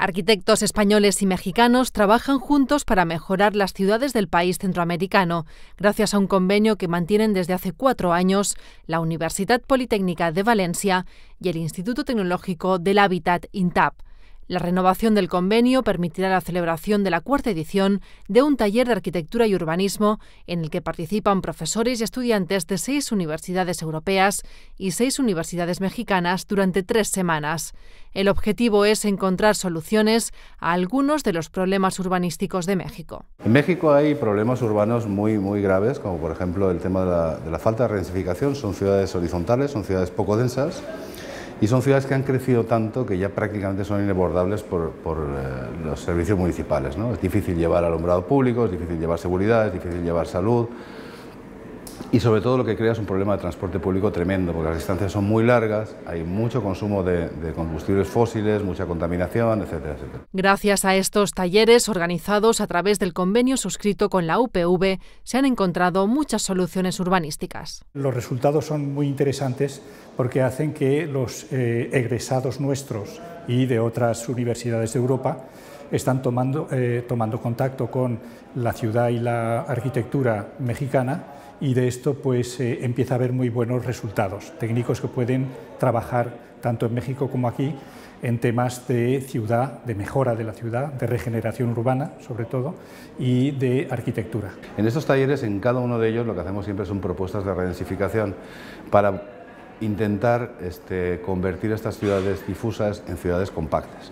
Arquitectos españoles y mexicanos trabajan juntos para mejorar las ciudades del país centroamericano, gracias a un convenio que mantienen desde hace cuatro años la Universidad Politécnica de Valencia y el Instituto Tecnológico del Hábitat INTAP. La renovación del convenio permitirá la celebración de la cuarta edición de un taller de arquitectura y urbanismo en el que participan profesores y estudiantes de seis universidades europeas y seis universidades mexicanas durante tres semanas. El objetivo es encontrar soluciones a algunos de los problemas urbanísticos de México. En México hay problemas urbanos muy, muy graves, como por ejemplo el tema de la, de la falta de densificación. Son ciudades horizontales, son ciudades poco densas y son ciudades que han crecido tanto que ya prácticamente son inabordables por, eh, los servicios municipales. ¿no? Es difícil llevar alumbrado público, es difícil llevar seguridad, es difícil llevar salud y sobre todo lo que crea es un problema de transporte público tremendo, porque las distancias son muy largas, hay mucho consumo de, combustibles fósiles, mucha contaminación, etcétera, etcétera. Gracias a estos talleres organizados a través del convenio suscrito con la UPV, se han encontrado muchas soluciones urbanísticas. Los resultados son muy interesantes porque hacen que los eh, egresados nuestros y de otras universidades de Europa, están tomando, eh, tomando contacto con la ciudad y la arquitectura mexicana y de esto pues eh, empieza a haber muy buenos resultados, técnicos que pueden trabajar tanto en México como aquí en temas de ciudad, de mejora de la ciudad, de regeneración urbana sobre todo y de arquitectura. En estos talleres, en cada uno de ellos, lo que hacemos siempre son propuestas de redensificación para intentar este, convertir estas ciudades difusas en ciudades compactas.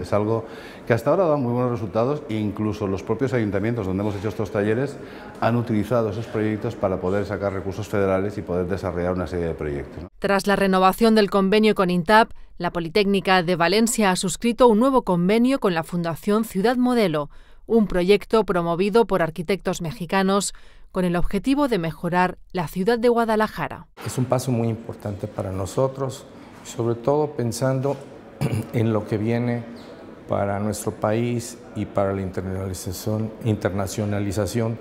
Es, algo que hasta ahora da muy buenos resultados e incluso los propios ayuntamientos donde hemos hecho estos talleres han utilizado esos proyectos para poder sacar recursos federales y poder desarrollar una serie de proyectos. Tras la renovación del convenio con INTAP, la Politécnica de Valencia ha suscrito un nuevo convenio con la Fundación Ciudad Modelo, un proyecto promovido por arquitectos mexicanos con el objetivo de mejorar la ciudad de Guadalajara. Es un paso muy importante para nosotros, sobre todo pensando en lo que viene para nuestro país y para la internacionalización,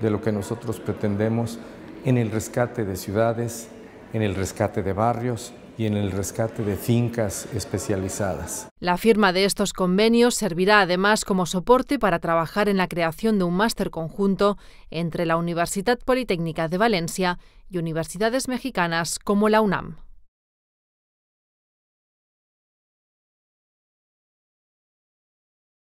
de lo que nosotros pretendemos en el rescate de ciudades, en el rescate de barrios y en el rescate de fincas especializadas. La firma de estos convenios servirá además como soporte para trabajar en la creación de un máster conjunto entre la Universidad Politécnica de Valencia y universidades mexicanas como la UNAM.